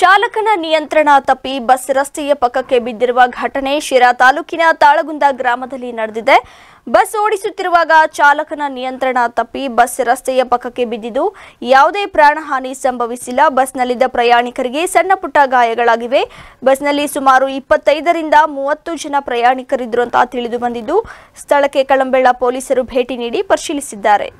ಚಾಲಕನ ನಿಯಂತ್ರಣ ತಪ್ಪಿ ಬಸ್ ರಸ್ತೆಯ ಪಕ್ಕಕ್ಕೆ ಬಿದ್ದಿರುವ ಘಟನೆ ಶಿರಾ ತಾಲೂಕಿನ ತಾಳಗುಂದ ಗ್ರಾಮದಲ್ಲಿ ನಡೆದಿದೆ ಬಸ್ ಓಡಿಸುತ್ತಿರುವಾಗ ಚಾಲಕನ ನಿಯಂತ್ರಣ ತಪ್ಪಿ ಬಸ್ ರಸ್ತೆಯ ಪಕ್ಕಕ್ಕೆ ಬಿದ್ದಿದ್ದು ಯಾವುದೇ ಪ್ರಾಣಹಾನಿ ಸಂಭವಿಸಿಲ್ಲ ಬಸ್ನಲ್ಲಿದ್ದ ಪ್ರಯಾಣಿಕರಿಗೆ ಸಣ್ಣ ಪುಟ್ಟ ಗಾಯಗಳಾಗಿವೆ ಬಸ್ನಲ್ಲಿ ಸುಮಾರು ಇಪ್ಪತ್ತೈದರಿಂದ ಮೂವತ್ತು ಜನ ಪ್ರಯಾಣಿಕರಿದ್ದರು ಅಂತ ತಿಳಿದು ಬಂದಿದ್ದು ಸ್ಥಳಕ್ಕೆ ಕಳಂಬೆಳ್ಳ ಪೊಲೀಸರು ಭೇಟಿ ನೀಡಿ ಪರಿಶೀಲಿಸಿದ್ದಾರೆ